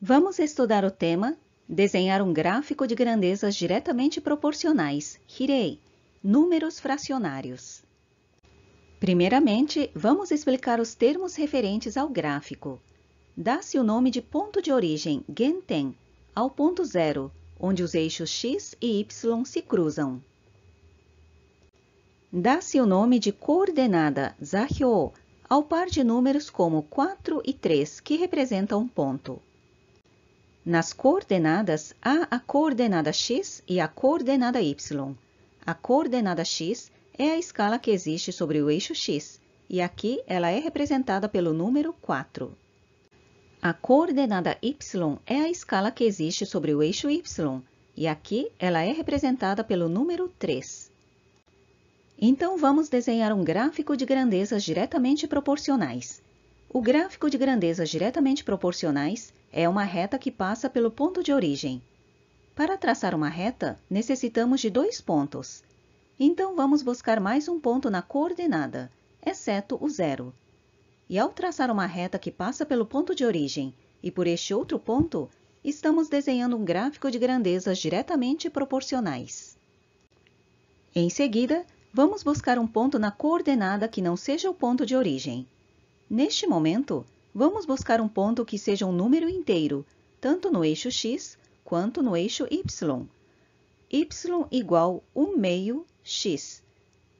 Vamos estudar o tema Desenhar um gráfico de grandezas diretamente proporcionais, Hirei, números fracionários. Primeiramente, vamos explicar os termos referentes ao gráfico. Dá-se o nome de ponto de origem, Genten, ao ponto zero, onde os eixos x e y se cruzam. Dá-se o nome de coordenada, Zahyo, ao par de números como 4 e 3, que representam um ponto. Nas coordenadas há a coordenada x e a coordenada y. A coordenada x é a escala que existe sobre o eixo x, e aqui ela é representada pelo número 4. A coordenada y é a escala que existe sobre o eixo y, e aqui ela é representada pelo número 3. Então, vamos desenhar um gráfico de grandezas diretamente proporcionais. O gráfico de grandezas diretamente proporcionais é uma reta que passa pelo ponto de origem. Para traçar uma reta, necessitamos de dois pontos. Então vamos buscar mais um ponto na coordenada, exceto o zero. E ao traçar uma reta que passa pelo ponto de origem e por este outro ponto, estamos desenhando um gráfico de grandezas diretamente proporcionais. Em seguida, vamos buscar um ponto na coordenada que não seja o ponto de origem. Neste momento, Vamos buscar um ponto que seja um número inteiro, tanto no eixo x quanto no eixo y. y igual 1 meio x.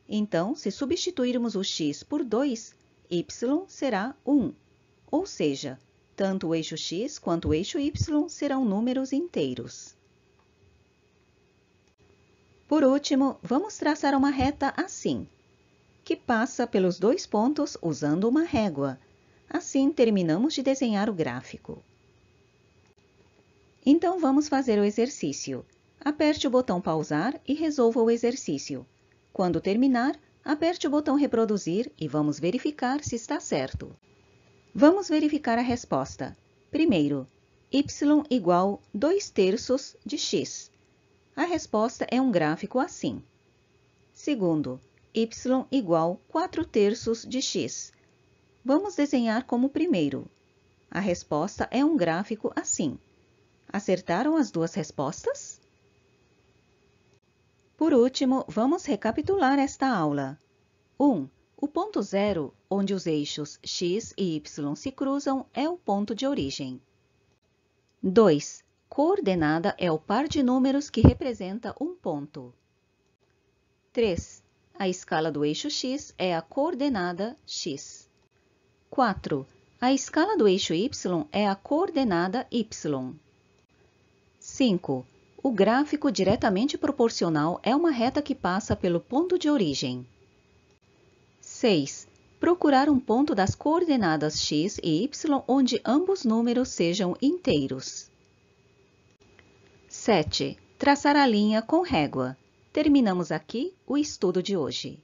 Então, se substituirmos o x por 2, y será 1. Ou seja, tanto o eixo x quanto o eixo y serão números inteiros. Por último, vamos traçar uma reta assim, que passa pelos dois pontos usando uma régua, Assim terminamos de desenhar o gráfico. Então vamos fazer o exercício. Aperte o botão pausar e resolva o exercício. Quando terminar, aperte o botão reproduzir e vamos verificar se está certo. Vamos verificar a resposta. Primeiro, y igual 2 terços de x. A resposta é um gráfico assim. Segundo, y igual 4 terços de x. Vamos desenhar como primeiro. A resposta é um gráfico assim. Acertaram as duas respostas? Por último, vamos recapitular esta aula. 1. Um, o ponto zero, onde os eixos x e y se cruzam, é o ponto de origem. 2. Coordenada é o par de números que representa um ponto. 3. A escala do eixo x é a coordenada x. 4. A escala do eixo y é a coordenada y. 5. O gráfico diretamente proporcional é uma reta que passa pelo ponto de origem. 6. Procurar um ponto das coordenadas x e y onde ambos números sejam inteiros. 7. Traçar a linha com régua. Terminamos aqui o estudo de hoje.